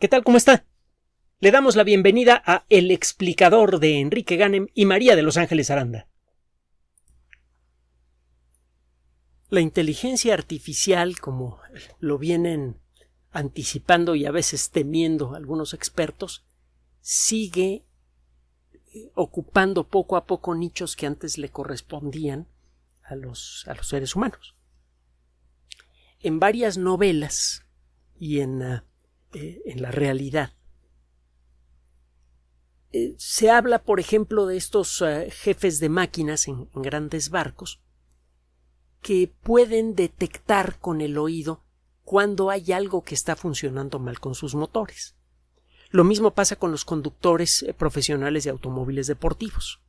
¿Qué tal? ¿Cómo está? Le damos la bienvenida a El explicador de Enrique Ganem y María de Los Ángeles Aranda. La inteligencia artificial, como lo vienen anticipando y a veces temiendo algunos expertos, sigue eh, ocupando poco a poco nichos que antes le correspondían a los, a los seres humanos. En varias novelas y en ah, eh, en la realidad. Eh, se habla, por ejemplo, de estos eh, jefes de máquinas en, en grandes barcos que pueden detectar con el oído cuando hay algo que está funcionando mal con sus motores. Lo mismo pasa con los conductores profesionales de automóviles deportivos.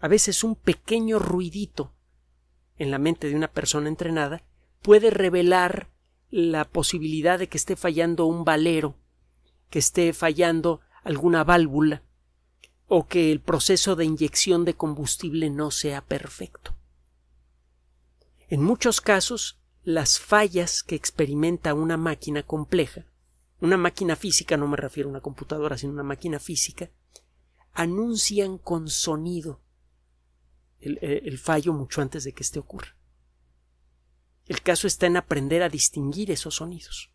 A veces un pequeño ruidito en la mente de una persona entrenada puede revelar la posibilidad de que esté fallando un valero, que esté fallando alguna válvula, o que el proceso de inyección de combustible no sea perfecto. En muchos casos, las fallas que experimenta una máquina compleja, una máquina física, no me refiero a una computadora, sino una máquina física, anuncian con sonido el, eh, el fallo mucho antes de que este ocurra. El caso está en aprender a distinguir esos sonidos.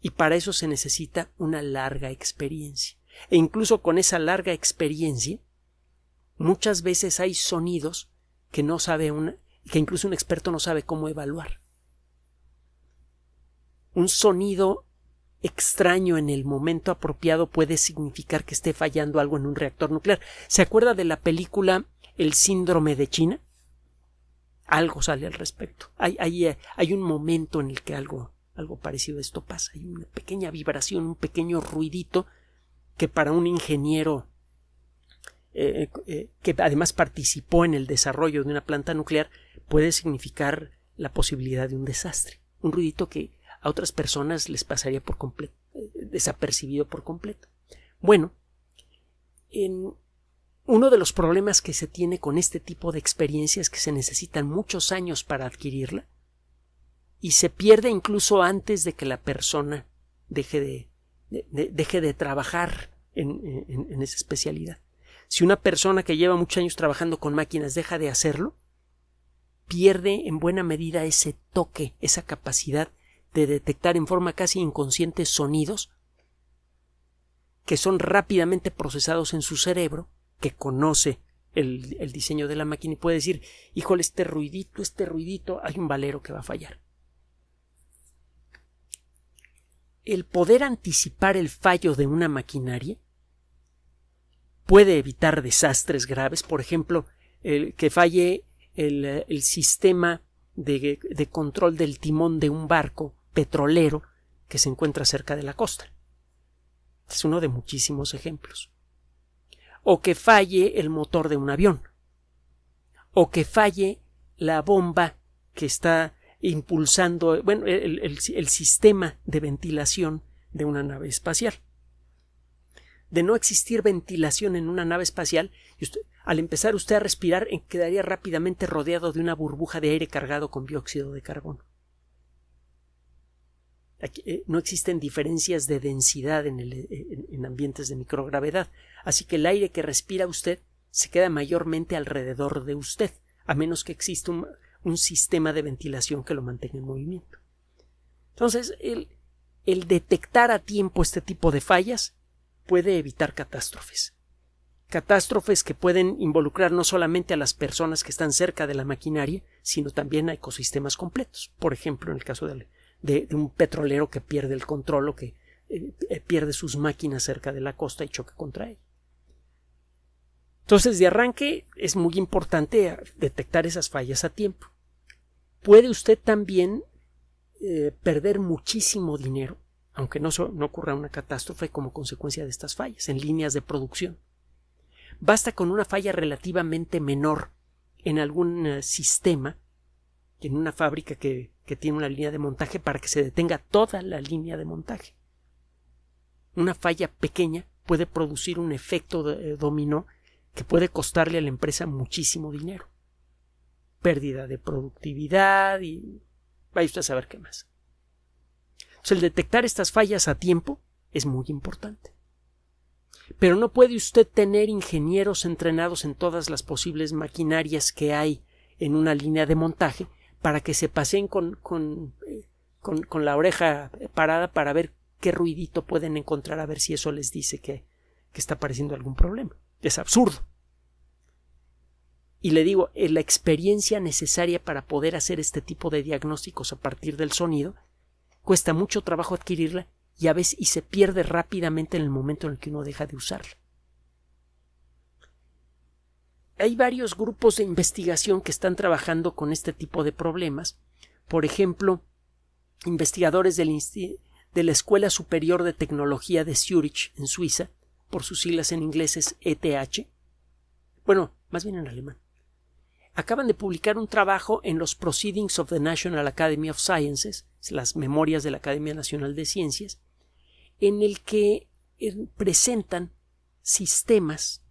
Y para eso se necesita una larga experiencia. E incluso con esa larga experiencia, muchas veces hay sonidos que no sabe una, que incluso un experto no sabe cómo evaluar. Un sonido extraño en el momento apropiado puede significar que esté fallando algo en un reactor nuclear. ¿Se acuerda de la película El síndrome de China? algo sale al respecto. Hay, eh, hay un momento en el que algo, algo parecido a esto pasa. Hay una pequeña vibración, un pequeño ruidito que para un ingeniero eh, eh, que además participó en el desarrollo de una planta nuclear puede significar la posibilidad de un desastre. Un ruidito que a otras personas les pasaría por completo, desapercibido por completo. Bueno, en, uno de los problemas que se tiene con este tipo de experiencia es que se necesitan muchos años para adquirirla y se pierde incluso antes de que la persona deje de, deje de trabajar en esa especialidad. Si una persona que lleva muchos años trabajando con máquinas deja de hacerlo, pierde en buena medida ese toque, esa capacidad de detectar en forma casi inconsciente sonidos que son rápidamente procesados en su cerebro que conoce el, diseño de la máquina y puede decir, híjole, este ruidito, este ruidito, hay un valero que va a fallar. El poder anticipar el fallo de una maquinaria puede evitar desastres graves, por ejemplo, el, que falle el, sistema de control del timón de un barco petrolero que se encuentra cerca de la costa. Es uno de muchísimos ejemplos o que falle el motor de un avión o que falle la bomba que está impulsando, bueno, el, sistema de ventilación de una nave espacial. De no existir ventilación en una nave espacial, al empezar usted a respirar, eh, quedaría rápidamente rodeado de una burbuja de aire cargado con dióxido de carbono. Eh, no existen diferencias de densidad en eh, ambientes de microgravedad así que el aire que respira usted se queda mayormente alrededor de usted, a menos que exista un, sistema de ventilación que lo mantenga en movimiento. Entonces, el, detectar a tiempo este tipo de fallas puede evitar catástrofes. Catástrofes que pueden involucrar no solamente a las personas que están cerca de la maquinaria, sino también a ecosistemas completos. Por ejemplo, en el caso de, un petrolero que pierde el control o que eh, eh, pierde sus máquinas cerca de la costa y choca contra ella. Entonces, de arranque es muy importante detectar esas fallas a tiempo. Puede usted también eh, perder muchísimo dinero, aunque no, ocurra una catástrofe como consecuencia de estas fallas en líneas de producción. Basta con una falla relativamente menor en algún eh, sistema, en una fábrica que, tiene una línea de montaje, para que se detenga toda la línea de montaje. Una falla pequeña puede producir un efecto eh, dominó que puede costarle a la empresa muchísimo dinero. Pérdida de productividad y vaya usted a saber qué más. el detectar estas fallas a tiempo es muy importante. Pero no puede usted tener ingenieros entrenados en todas las posibles maquinarias que hay en una línea de montaje para que se pasen con, eh, con, con, la oreja parada para ver qué ruidito pueden encontrar, a ver si eso les dice que, que está apareciendo algún problema. Es absurdo. Y le digo, la experiencia necesaria para poder hacer este tipo de diagnósticos a partir del sonido cuesta mucho trabajo adquirirla y a veces y se pierde rápidamente en el momento en el que uno deja de usarla. Hay varios grupos de investigación que están trabajando con este tipo de problemas. Por ejemplo, investigadores del de la Escuela Superior de Tecnología de Zurich, en Suiza, por sus siglas en inglés es ETH. Bueno, más bien en alemán. Acaban de publicar un trabajo en los Proceedings of the National Academy of Sciences, las memorias de la Academia Nacional de Ciencias, en el que eh, presentan sistemas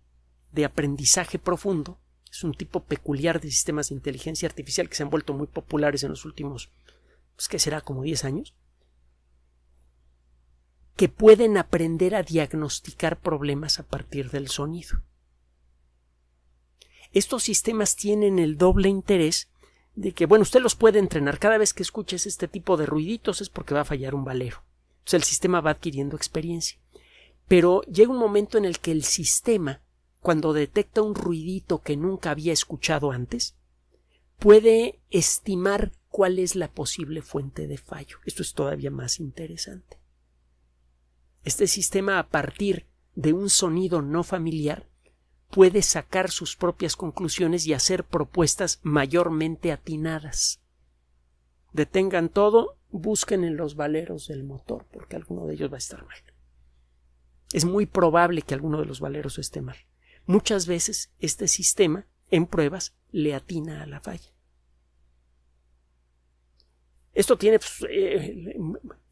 de aprendizaje profundo. Es un tipo peculiar de sistemas de inteligencia artificial que se han vuelto muy populares en los últimos, pues que será como 10 años que pueden aprender a diagnosticar problemas a partir del sonido. Estos sistemas tienen el doble interés de que, bueno, usted los puede entrenar. Cada vez que escuches este tipo de ruiditos es porque va a fallar un valero. O el sistema va adquiriendo experiencia. Pero llega un momento en el que el sistema, cuando detecta un ruidito que nunca había escuchado antes, puede estimar cuál es la posible fuente de fallo. Esto es todavía más interesante. Este sistema a partir de un sonido no familiar puede sacar sus propias conclusiones y hacer propuestas mayormente atinadas. Detengan todo, busquen en los valeros del motor, porque alguno de ellos va a estar mal. Es muy probable que alguno de los valeros esté mal. Muchas veces este sistema, en pruebas, le atina a la falla. Esto tiene pues, eh,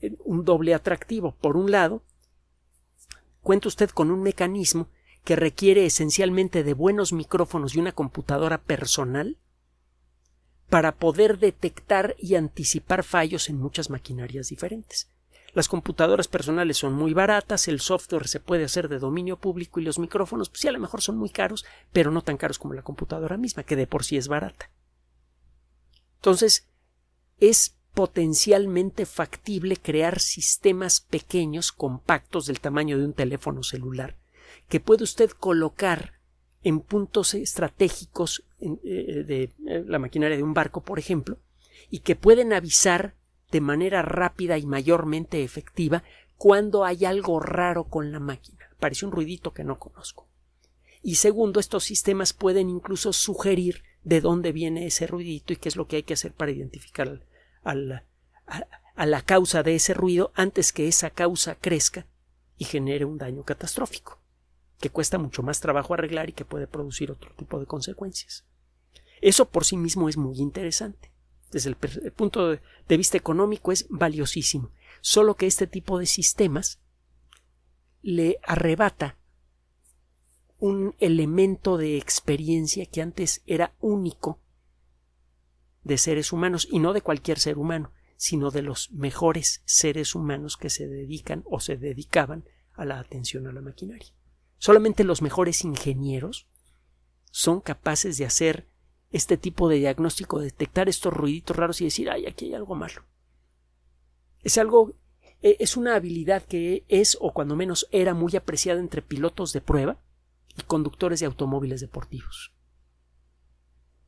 eh, un doble atractivo. Por un lado, cuenta usted con un mecanismo que requiere esencialmente de buenos micrófonos y una computadora personal para poder detectar y anticipar fallos en muchas maquinarias diferentes. Las computadoras personales son muy baratas, el software se puede hacer de dominio público y los micrófonos, pues sí, a lo mejor son muy caros, pero no tan caros como la computadora misma, que de por sí es barata. Entonces, es potencialmente factible crear sistemas pequeños, compactos, del tamaño de un teléfono celular, que puede usted colocar en puntos estratégicos eh, de eh, la maquinaria de un barco, por ejemplo, y que pueden avisar de manera rápida y mayormente efectiva cuando hay algo raro con la máquina. Parece un ruidito que no conozco. Y segundo, estos sistemas pueden incluso sugerir de dónde viene ese ruidito y qué es lo que hay que hacer para identificar a la, causa de ese ruido antes que esa causa crezca y genere un daño catastrófico, que cuesta mucho más trabajo arreglar y que puede producir otro tipo de consecuencias. Eso por sí mismo es muy interesante. Desde el, punto de vista económico es valiosísimo, solo que este tipo de sistemas le arrebata un elemento de experiencia que antes era único de seres humanos, y no de cualquier ser humano, sino de los mejores seres humanos que se dedican o se dedicaban a la atención a la maquinaria. Solamente los mejores ingenieros son capaces de hacer este tipo de diagnóstico, detectar estos ruiditos raros y decir, ay, aquí hay algo malo. Es algo, e, es una habilidad que es, o cuando menos era muy apreciada entre pilotos de prueba y conductores de automóviles deportivos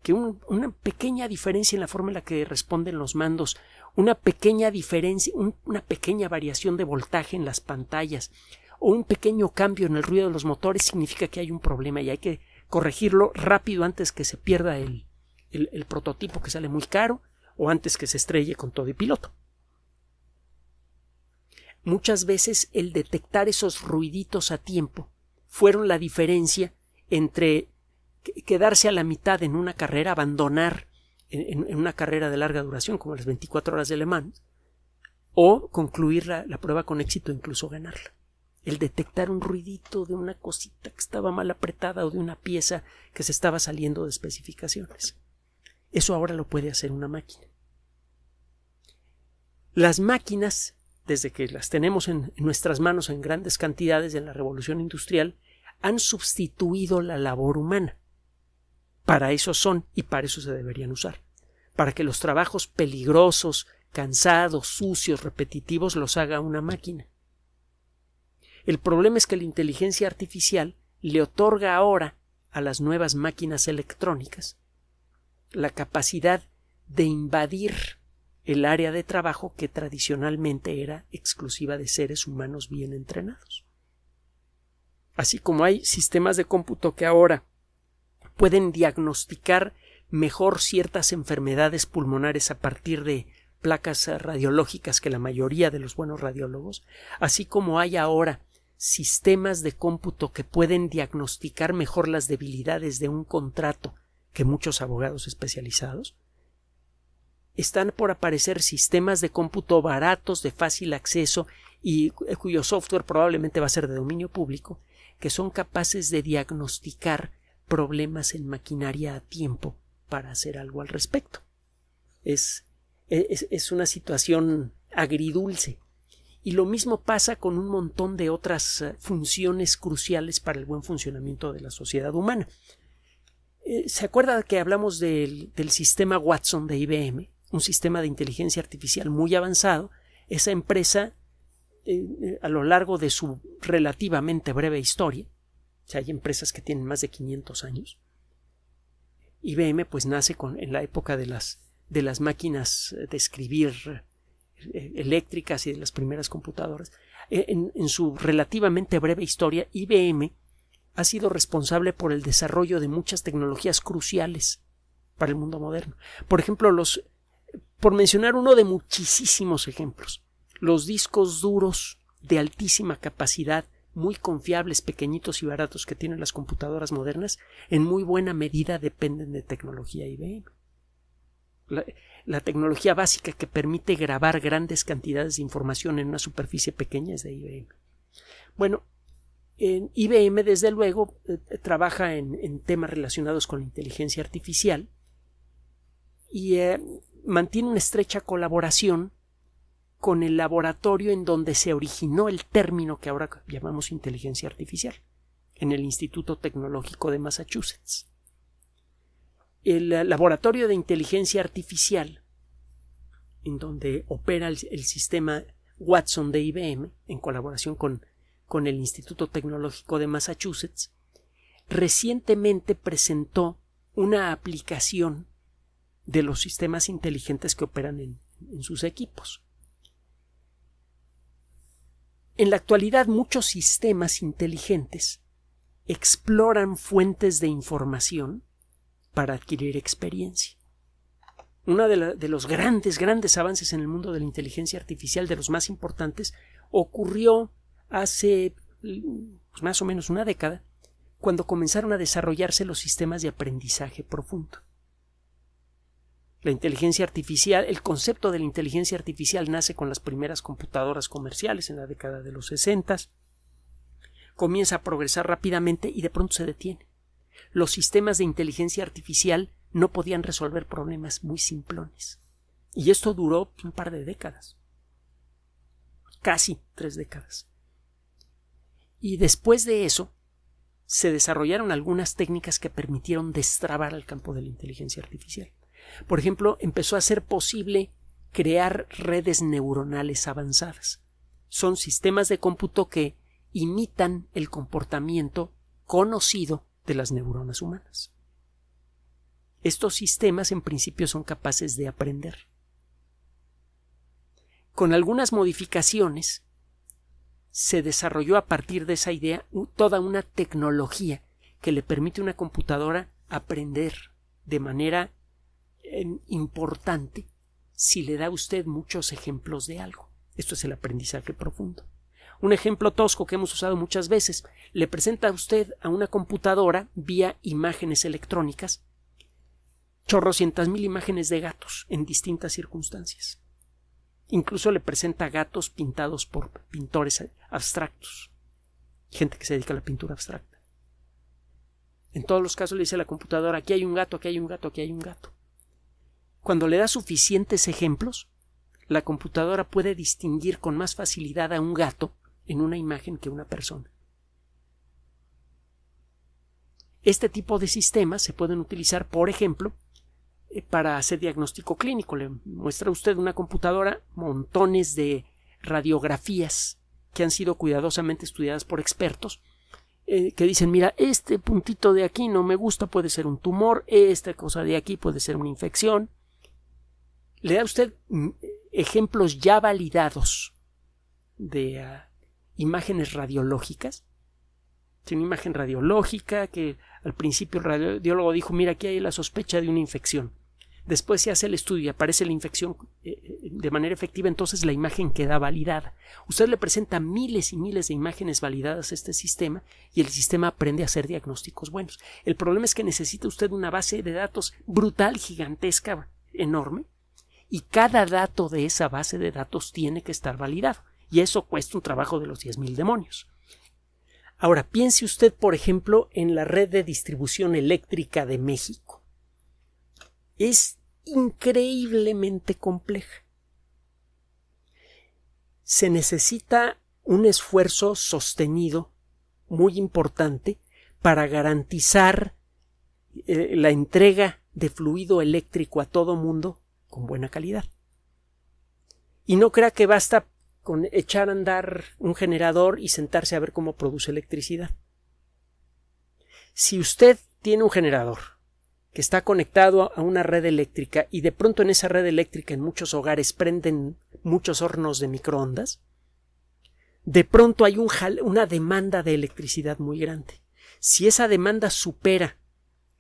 que una pequeña diferencia en la forma en la que responden los mandos, una pequeña diferencia, una pequeña variación de voltaje en las pantallas o un pequeño cambio en el ruido de los motores significa que hay un problema y hay que corregirlo rápido antes que se pierda el, el prototipo que sale muy caro o antes que se estrelle con todo y piloto. Muchas veces el detectar esos ruiditos a tiempo fueron la diferencia entre quedarse a la mitad en una carrera, abandonar en, una carrera de larga duración, como las 24 horas de Le Mans, o concluir la, la prueba con éxito, incluso ganarla. El detectar un ruidito de una cosita que estaba mal apretada o de una pieza que se estaba saliendo de especificaciones. Eso ahora lo puede hacer una máquina. Las máquinas, desde que las tenemos en nuestras manos en grandes cantidades en la revolución industrial, han sustituido la labor humana. Para eso son y para eso se deberían usar. Para que los trabajos peligrosos, cansados, sucios, repetitivos los haga una máquina. El problema es que la inteligencia artificial le otorga ahora a las nuevas máquinas electrónicas la capacidad de invadir el área de trabajo que tradicionalmente era exclusiva de seres humanos bien entrenados. Así como hay sistemas de cómputo que ahora pueden diagnosticar mejor ciertas enfermedades pulmonares a partir de placas radiológicas que la mayoría de los buenos radiólogos, así como hay ahora sistemas de cómputo que pueden diagnosticar mejor las debilidades de un contrato que muchos abogados especializados. Están por aparecer sistemas de cómputo baratos, de fácil acceso y cuyo software probablemente va a ser de dominio público, que son capaces de diagnosticar problemas en maquinaria a tiempo para hacer algo al respecto. E, es, es, una situación agridulce. Y lo mismo pasa con un montón de otras eh, funciones cruciales para el buen funcionamiento de la sociedad humana. Eh, ¿Se acuerda que hablamos del, sistema Watson de IBM? Un sistema de inteligencia artificial muy avanzado. Esa empresa, eh, a lo largo de su relativamente breve historia, hay empresas que tienen más de 500 años. IBM pues nace con, en la época de las, de las máquinas de escribir eh, eléctricas y de las primeras computadoras. Eh, en, su relativamente breve historia, IBM ha sido responsable por el desarrollo de muchas tecnologías cruciales para el mundo moderno. Por ejemplo, los, por mencionar uno de muchísimos ejemplos, los discos duros de altísima capacidad muy confiables, pequeñitos y baratos que tienen las computadoras modernas, en muy buena medida dependen de tecnología IBM. La, tecnología básica que permite grabar grandes cantidades de información en una superficie pequeña es de IBM. Bueno, IBM, desde luego, eh, eh, trabaja en, temas relacionados con la inteligencia artificial y eh, mantiene una estrecha colaboración con el laboratorio en donde se originó el término que ahora llamamos inteligencia artificial, en el Instituto Tecnológico de Massachusetts. El eh, laboratorio de inteligencia artificial, en donde opera el, sistema Watson de IBM, en colaboración con, el Instituto Tecnológico de Massachusetts, recientemente presentó una aplicación de los sistemas inteligentes que operan en sus equipos. En la actualidad muchos sistemas inteligentes exploran fuentes de información para adquirir experiencia. Uno de, los grandes, grandes avances en el mundo de la inteligencia artificial, de los más importantes, ocurrió hace pues, más o menos una década, cuando comenzaron a desarrollarse los sistemas de aprendizaje profundo. La inteligencia artificial, el concepto de la inteligencia artificial nace con las primeras computadoras comerciales en la década de los 60. Comienza a progresar rápidamente y de pronto se detiene. Los sistemas de inteligencia artificial no podían resolver problemas muy simplones. Y esto duró un par de décadas. Casi tres décadas. Y después de eso, se desarrollaron algunas técnicas que permitieron destrabar el campo de la inteligencia artificial. Por ejemplo, empezó a ser posible crear redes neuronales avanzadas. Son sistemas de cómputo que imitan el comportamiento conocido de las neuronas humanas. Estos sistemas en principio son capaces de aprender. Con algunas modificaciones, se desarrolló a partir de esa idea toda una tecnología que le permite a una computadora aprender de manera importante si le da a usted muchos ejemplos de algo. Esto es el aprendizaje profundo. Un ejemplo tosco que hemos usado muchas veces. Le presenta a usted a una computadora vía imágenes electrónicas chorrocientas mil imágenes de gatos en distintas circunstancias. Incluso le presenta gatos pintados por pintores abstractos, gente que se dedica a la pintura abstracta. En todos los casos le dice a la computadora, aquí hay un gato, aquí hay un gato, aquí hay un gato. Cuando le da suficientes ejemplos, la computadora puede distinguir con más facilidad a un gato en una imagen que una persona. Este tipo de sistemas se pueden utilizar, por ejemplo, eh, para hacer diagnóstico clínico. Le muestra usted una computadora montones de radiografías que han sido cuidadosamente estudiadas por expertos eh, que dicen mira este puntito de aquí no me gusta puede ser un tumor esta cosa de aquí puede ser una infección le da usted mm, ejemplos ya validados de ah, imágenes radiológicas. ¿Tiene una imagen radiológica que al principio el radiólogo dijo, mira, aquí hay la sospecha de una infección. Después se hace el estudio y aparece la infección eh, eh, de manera efectiva, entonces la imagen queda validada. Usted le presenta miles y miles de imágenes validadas a este sistema y el sistema aprende a hacer diagnósticos buenos. El problema es que necesita usted una base de datos brutal, gigantesca, enorme, y cada dato de esa base de datos tiene que estar validado y eso cuesta un trabajo de los 10.000 demonios. Ahora, piense usted, por ejemplo, en la red de distribución eléctrica de México. Es increíblemente compleja. Se necesita un esfuerzo sostenido muy importante para garantizar eh, la entrega de fluido eléctrico a todo mundo con buena calidad. Y no crea que basta con echar a andar un generador y sentarse a ver cómo produce electricidad. Si usted tiene un generador que está conectado a una red eléctrica y de pronto en esa red eléctrica en muchos hogares prenden muchos hornos de microondas, de pronto hay un una demanda de electricidad muy grande. Si esa demanda supera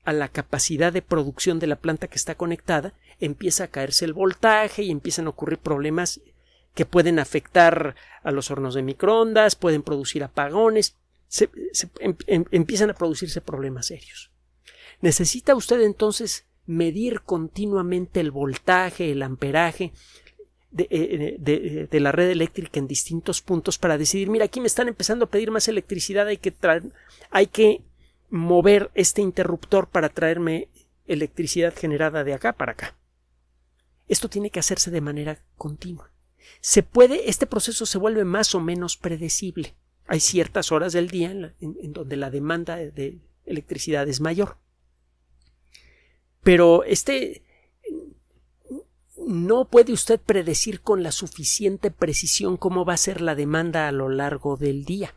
a la capacidad de producción de la planta que está conectada, empieza a caerse el voltaje y empiezan a ocurrir problemas que pueden afectar a los hornos de microondas, pueden producir apagones, se, em, em, empiezan a producirse problemas serios. Necesita usted entonces medir continuamente el voltaje, el amperaje eh, eh, eh, de, la red eléctrica en distintos puntos para decidir, mira, aquí me están empezando a pedir más electricidad, hay que, hay que mover este interruptor para traerme electricidad generada de acá para acá. Esto tiene que hacerse de manera continua. Se puede, este proceso se vuelve más o menos predecible. Hay ciertas horas del día en, donde la demanda de electricidad es mayor. Pero este no puede usted predecir con la suficiente precisión cómo va a ser la demanda a lo largo del día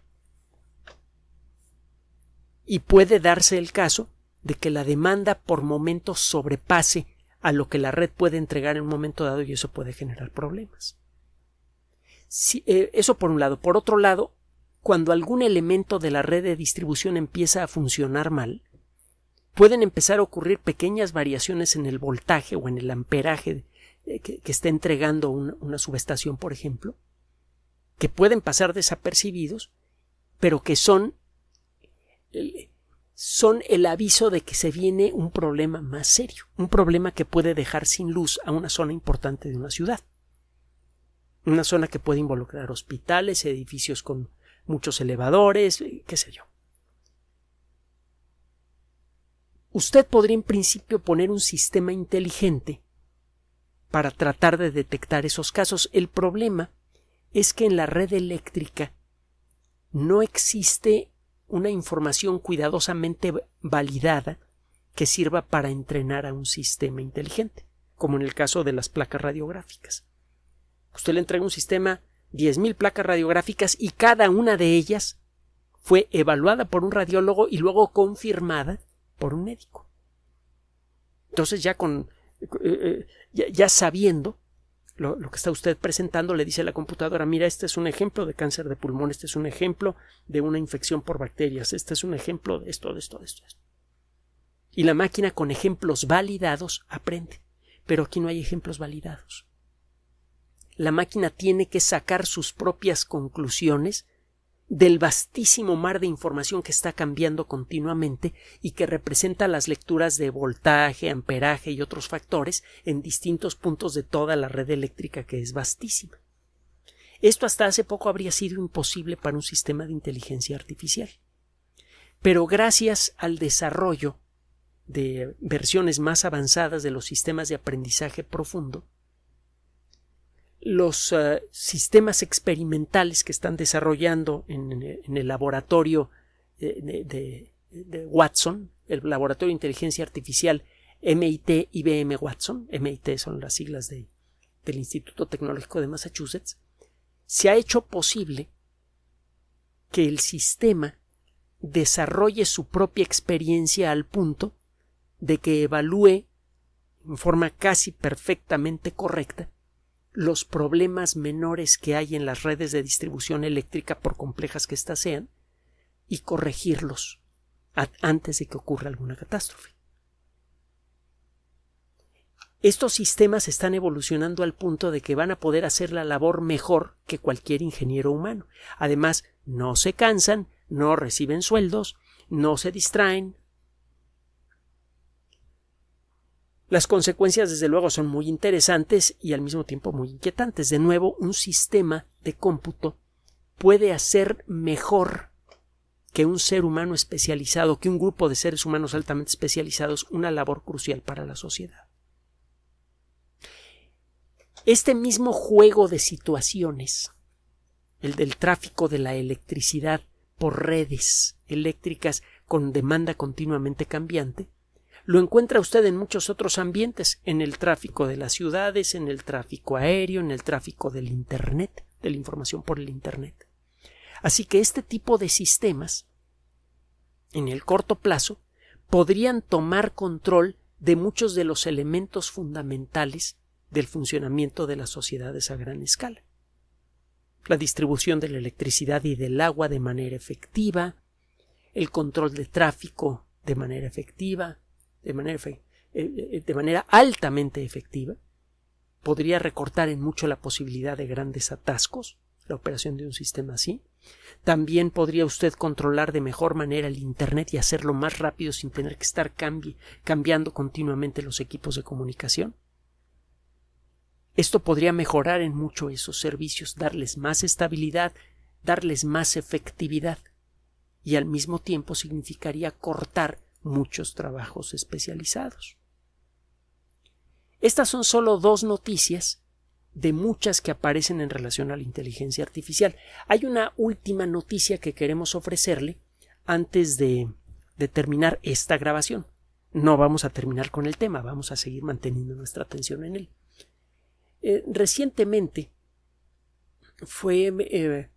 y puede darse el caso de que la demanda por momentos sobrepase a lo que la red puede entregar en un momento dado y eso puede generar problemas. Si, eh, eso por un lado. Por otro lado, cuando algún elemento de la red de distribución empieza a funcionar mal, pueden empezar a ocurrir pequeñas variaciones en el voltaje o en el amperaje eh, que, está entregando una subestación, por ejemplo, que pueden pasar desapercibidos, pero que son son el aviso de que se viene un problema más serio, un problema que puede dejar sin luz a una zona importante de una ciudad. Una zona que puede involucrar hospitales, edificios con muchos elevadores, eh, qué sé yo. Usted podría en principio poner un sistema inteligente para tratar de detectar esos casos. El problema es que en la red eléctrica no existe una información cuidadosamente validada que sirva para entrenar a un sistema inteligente, como en el caso de las placas radiográficas. Usted le entrega un sistema 10.000 placas radiográficas y cada una de ellas fue evaluada por un radiólogo y luego confirmada por un médico. Entonces ya con eh, eh, ya sabiendo lo, que está usted presentando, le dice a la computadora, mira, este es un ejemplo de cáncer de pulmón, este es un ejemplo de una infección por bacterias, este es un ejemplo esto, de esto, de esto. De esto. Y la máquina con ejemplos validados aprende, pero aquí no hay ejemplos validados. La máquina tiene que sacar sus propias conclusiones del vastísimo mar de información que está cambiando continuamente y que representa las lecturas de voltaje, amperaje y otros factores en distintos puntos de toda la red eléctrica que es vastísima. Esto hasta hace poco habría sido imposible para un sistema de inteligencia artificial. Pero gracias al desarrollo de versiones más avanzadas de los sistemas de aprendizaje profundo, los eh, sistemas experimentales que están desarrollando en, el laboratorio eh, de, Watson, el Laboratorio de Inteligencia Artificial MIT IBM Watson, MIT son las siglas del Instituto Tecnológico de Massachusetts, se ha hecho posible que el sistema desarrolle su propia experiencia al punto de que evalúe en forma casi perfectamente correcta los problemas menores que hay en las redes de distribución eléctrica, por complejas que éstas sean, y corregirlos antes de que ocurra alguna catástrofe. Estos sistemas están evolucionando al punto de que van a poder hacer la labor mejor que cualquier ingeniero humano. Además, no se cansan, no reciben sueldos, no se distraen, Las consecuencias, desde luego, son muy interesantes y al mismo tiempo muy inquietantes. De nuevo, un sistema de cómputo puede hacer mejor que un ser humano especializado, que un grupo de seres humanos altamente especializados, una labor crucial para la sociedad. Este mismo juego de situaciones, el del tráfico de la electricidad por redes eléctricas con demanda continuamente cambiante, lo encuentra usted en muchos otros ambientes, en el tráfico de las ciudades, en el tráfico aéreo, en el tráfico del Internet, de la información por el Internet. Así que este tipo de sistemas, en el corto plazo, podrían tomar control de muchos de los elementos fundamentales del funcionamiento de las sociedades a gran escala. La distribución de la electricidad y del agua de manera efectiva, el control de tráfico de manera efectiva, de manera, eh, eh, de manera altamente efectiva, podría recortar en mucho la posibilidad de grandes atascos, la operación de un sistema así. También podría usted controlar de mejor manera el Internet y hacerlo más rápido sin tener que estar cambiando continuamente los equipos de comunicación. Esto podría mejorar en mucho esos servicios, darles más estabilidad, darles más efectividad y al mismo tiempo significaría cortar muchos trabajos especializados. Estas son solo dos noticias de muchas que aparecen en relación a la inteligencia artificial. Hay una última noticia que queremos ofrecerle antes de, terminar esta grabación. No vamos a terminar con el tema, vamos a seguir manteniendo nuestra atención en él. Eh, recientemente fue eh,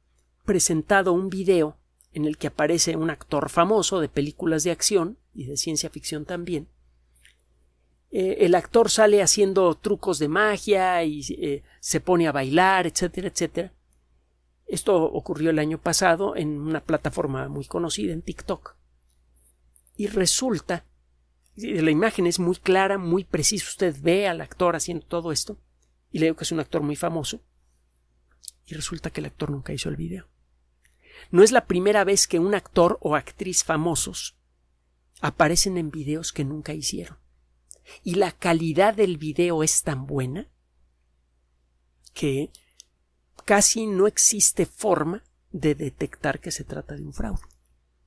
presentado un video en el que aparece un actor famoso de películas de acción y de ciencia ficción también. Eh, el actor sale haciendo trucos de magia y eh, se pone a bailar, etcétera, etcétera. Esto ocurrió el año pasado en una plataforma muy conocida, en TikTok. Y resulta, la imagen es muy clara, muy precisa, usted ve al actor haciendo todo esto, y le digo que es un actor muy famoso, y resulta que el actor nunca hizo el video. No es la primera vez que un actor o actriz famosos aparecen en videos que nunca hicieron. Y la calidad del video es tan buena que casi no existe forma de detectar que se trata de un fraude.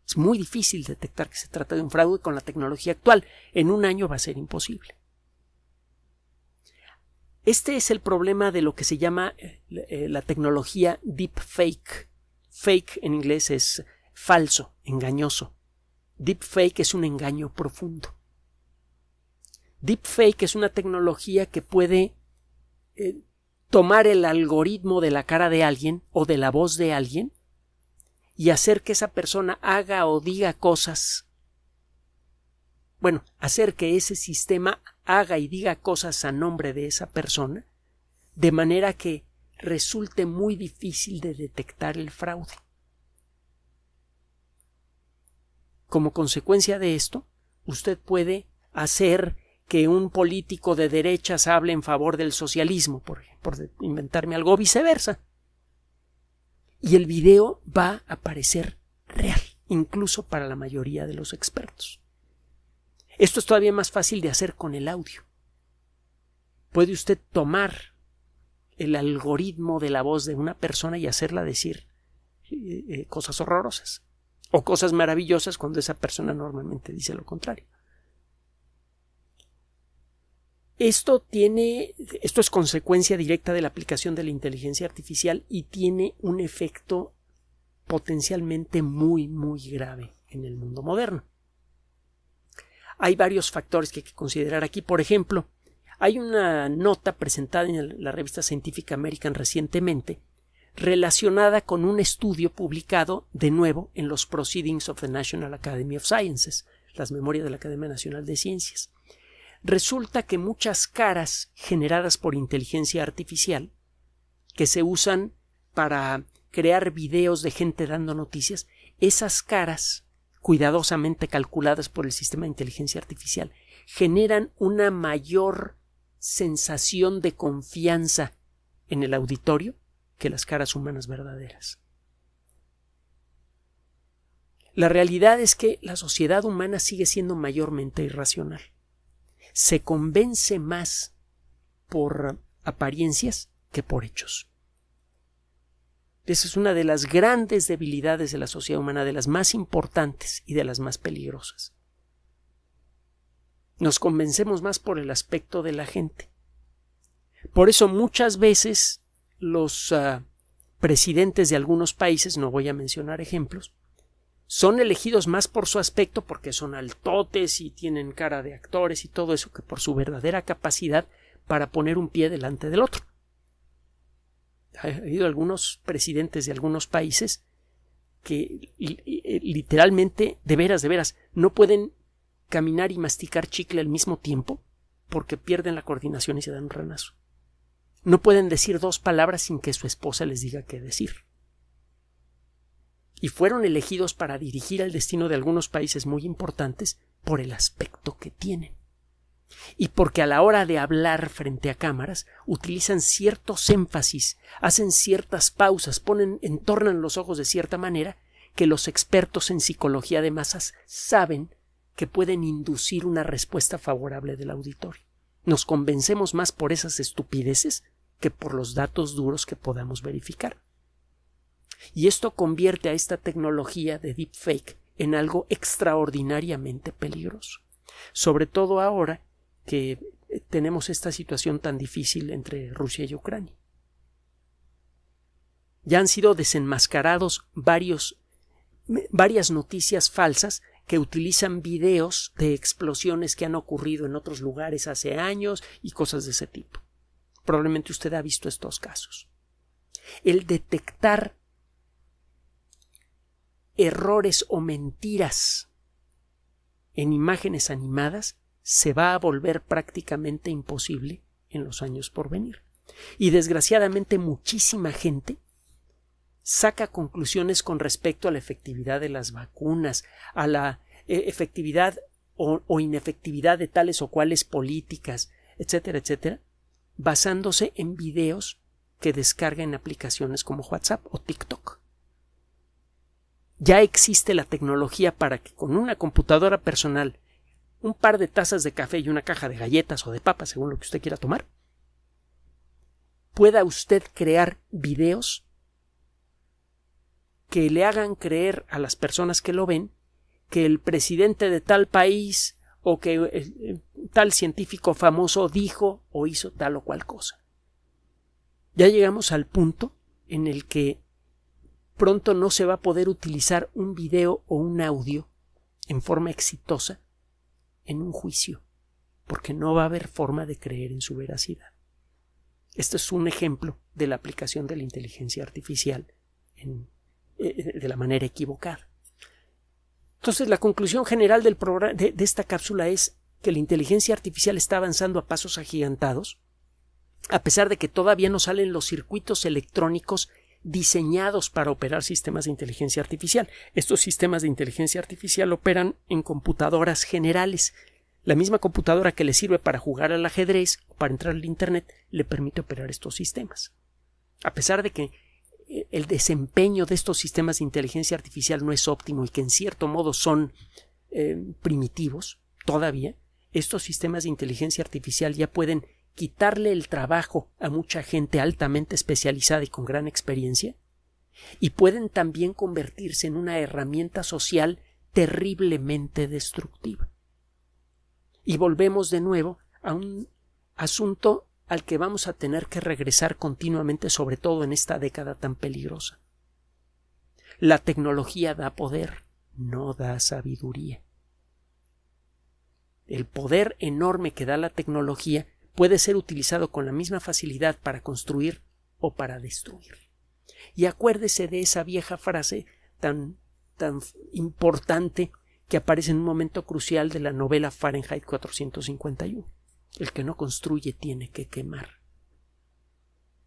Es muy difícil detectar que se trata de un fraude con la tecnología actual. En un año va a ser imposible. Este es el problema de lo que se llama eh, eh, la tecnología deepfake Fake en inglés es falso, engañoso. Deepfake es un engaño profundo. Deepfake es una tecnología que puede eh, tomar el algoritmo de la cara de alguien o de la voz de alguien y hacer que esa persona haga o diga cosas. Bueno, hacer que ese sistema haga y diga cosas a nombre de esa persona, de manera que resulte muy difícil de detectar el fraude. Como consecuencia de esto, usted puede hacer que un político de derechas hable en favor del socialismo, por, por inventarme algo, viceversa. Y el video va a parecer real, incluso para la mayoría de los expertos. Esto es todavía más fácil de hacer con el audio. Puede usted tomar el algoritmo de la voz de una persona y hacerla decir eh, eh, cosas horrorosas o cosas maravillosas cuando esa persona normalmente dice lo contrario. Esto tiene, esto es consecuencia directa de la aplicación de la inteligencia artificial y tiene un efecto potencialmente muy, muy grave en el mundo moderno. Hay varios factores que hay que considerar aquí. Por ejemplo, hay una nota presentada en la revista científica American recientemente relacionada con un estudio publicado de nuevo en los Proceedings of the National Academy of Sciences, las memorias de la Academia Nacional de Ciencias. Resulta que muchas caras generadas por inteligencia artificial, que se usan para crear videos de gente dando noticias, esas caras, cuidadosamente calculadas por el sistema de inteligencia artificial, generan una mayor sensación de confianza en el auditorio que las caras humanas verdaderas. La realidad es que la sociedad humana sigue siendo mayormente irracional. Se convence más por apariencias que por hechos. Esa es una de las grandes debilidades de la sociedad humana, de las más importantes y de las más peligrosas nos convencemos más por el aspecto de la gente. Por eso muchas veces los ah, presidentes de algunos países, no voy a mencionar ejemplos, son elegidos más por su aspecto porque son altotes y tienen cara de actores y todo eso que por su verdadera capacidad para poner un pie delante del otro. Ha habido algunos presidentes de algunos países que eh, literalmente, de veras, de veras, no pueden caminar y masticar chicle al mismo tiempo porque pierden la coordinación y se dan un ranazo. No pueden decir dos palabras sin que su esposa les diga qué decir. Y fueron elegidos para dirigir al destino de algunos países muy importantes por el aspecto que tienen. Y porque a la hora de hablar frente a cámaras utilizan ciertos énfasis, hacen ciertas pausas, ponen, entornan los ojos de cierta manera que los expertos en psicología de masas saben que pueden inducir una respuesta favorable del auditorio. Nos convencemos más por esas estupideces que por los datos duros que podamos verificar. Y esto convierte a esta tecnología de deepfake en algo extraordinariamente peligroso, sobre todo ahora que eh, tenemos esta situación tan difícil entre Rusia y Ucrania. Ya han sido desenmascarados varios, varias noticias falsas que utilizan videos de explosiones que han ocurrido en otros lugares hace años y cosas de ese tipo. Probablemente usted ha visto estos casos. El detectar errores o mentiras en imágenes animadas se va a volver prácticamente imposible en los años por venir. Y desgraciadamente muchísima gente saca conclusiones con respecto a la efectividad de las vacunas, a la eh, efectividad o, inefectividad de tales o cuales políticas, etcétera, etcétera, basándose en videos que descarga en aplicaciones como WhatsApp o TikTok. Ya existe la tecnología para que con una computadora personal, un par de tazas de café y una caja de galletas o de papas, según lo que usted quiera tomar, pueda usted crear videos que le hagan creer a las personas que lo ven que el presidente de tal país o que eh, eh, tal científico famoso dijo o hizo tal o cual cosa. Ya llegamos al punto en el que pronto no se va a poder utilizar un video o un audio en forma exitosa en un juicio, porque no va a haber forma de creer en su veracidad. Esto es un ejemplo de la aplicación de la inteligencia artificial en eh, de la manera equivocada. Entonces, la conclusión general del de, de esta cápsula es que la inteligencia artificial está avanzando a pasos agigantados, a pesar de que todavía no salen los circuitos electrónicos diseñados para operar sistemas de inteligencia artificial. Estos sistemas de inteligencia artificial operan en computadoras generales. La misma computadora que le sirve para jugar al ajedrez o para entrar al Internet le permite operar estos sistemas. A pesar de que el desempeño de estos sistemas de inteligencia artificial no es óptimo y que en cierto modo son eh, primitivos todavía, estos sistemas de inteligencia artificial ya pueden quitarle el trabajo a mucha gente altamente especializada y con gran experiencia, y pueden también convertirse en una herramienta social terriblemente destructiva. Y volvemos de nuevo a un asunto al que vamos a tener que regresar continuamente, sobre todo en esta década tan peligrosa. La tecnología da poder, no da sabiduría. El poder enorme que da la tecnología puede ser utilizado con la misma facilidad para construir o para destruir. Y acuérdese de esa vieja frase tan, tan importante que aparece en un momento crucial de la novela Fahrenheit 451. El que no construye tiene que quemar.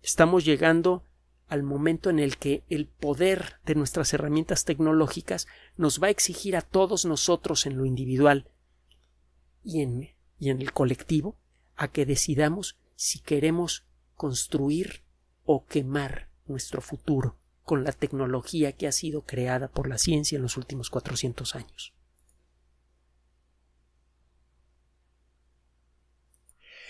Estamos llegando al momento en el que el poder de nuestras herramientas tecnológicas nos va a exigir a todos nosotros en lo individual y en, y en el colectivo a que decidamos si queremos construir o quemar nuestro futuro con la tecnología que ha sido creada por la ciencia en los últimos 400 años.